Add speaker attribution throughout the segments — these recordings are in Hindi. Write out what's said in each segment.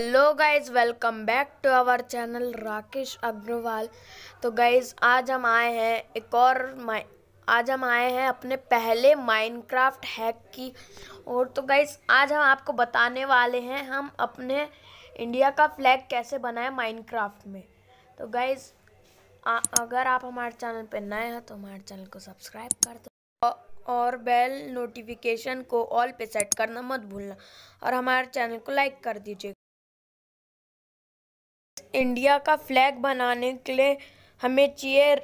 Speaker 1: hello guys welcome back to our channel Rakesh Agarwal तो गाइज आज हम आए हैं एक और आज हम आए हैं अपने पहले माइनक्राफ्ट हैक की और तो गाइज आज हम आपको बताने वाले हैं हम अपने इंडिया का फ्लैग कैसे बनाए माइनक्राफ्ट में तो गाइज अगर आप हमारे चैनल पर नए हैं तो हमारे चैनल को सब्सक्राइब कर दो और बेल नोटिफिकेशन को ऑल पे सेट करना मत भूलना और हमारे चैनल को लाइक कर दीजिए इंडिया का फ्लैग बनाने के लिए हमें चाहिए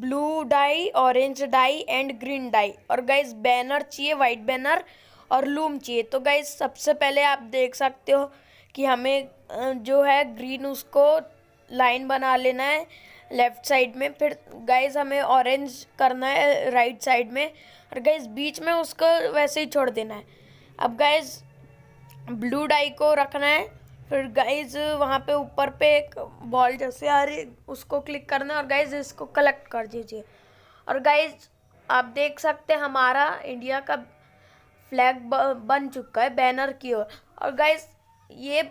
Speaker 1: blue dye orange dye and green dye और गाइज बैनर चाहिए वाइट बैनर और लूम चाहिए तो गाइज सबसे पहले आप देख सकते हो कि हमें जो है ग्रीन उसको लाइन बना लेना है लेफ़्ट साइड में फिर गाइज हमें ऑरेंज करना है राइट साइड में और गाइज बीच में उसको वैसे ही छोड़ देना है अब गाइज ब्लू डाई को रखना है फिर गाइज वहाँ पे ऊपर पे एक बॉल जैसे आ रही उसको क्लिक करना और गाइज इसको कलेक्ट कर दीजिए और गाइज आप देख सकते हैं हमारा इंडिया का फ्लैग बन चुका है बैनर की ओर और गाइज ये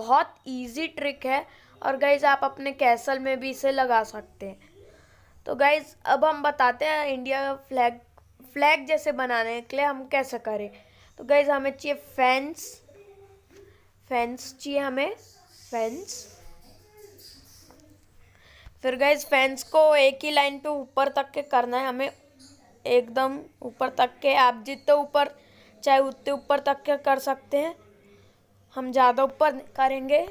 Speaker 1: बहुत इजी ट्रिक है और गाइज आप अपने कैसल में भी इसे लगा सकते हैं तो गाइज अब हम बताते हैं इंडिया का फ्लैग फ्लैग जैसे बनाने के लिए हम कैसे करें तो गाइज हमें चाहिए फैंस फैंस चाहिए हमें फैंस फिर गए फैंस को एक ही लाइन पे ऊपर तक के करना है हमें एकदम ऊपर तक के आप जितने ऊपर चाहे उतने ऊपर तक के कर सकते हैं हम ज़्यादा ऊपर करेंगे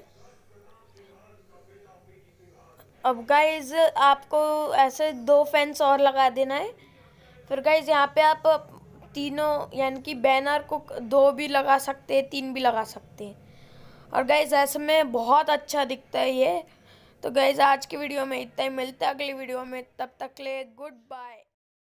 Speaker 1: अब गाइज आपको ऐसे दो फैंस और लगा देना है फिर गाइज यहाँ पे आप तीनों यानी कि बैनर को दो भी लगा सकते हैं तीन भी लगा सकते हैं और गैज़ ऐसे में बहुत अच्छा दिखता है ये तो गैज़ आज की वीडियो में इतना ही मिलता है अगली वीडियो में तब तक ले गुड बाय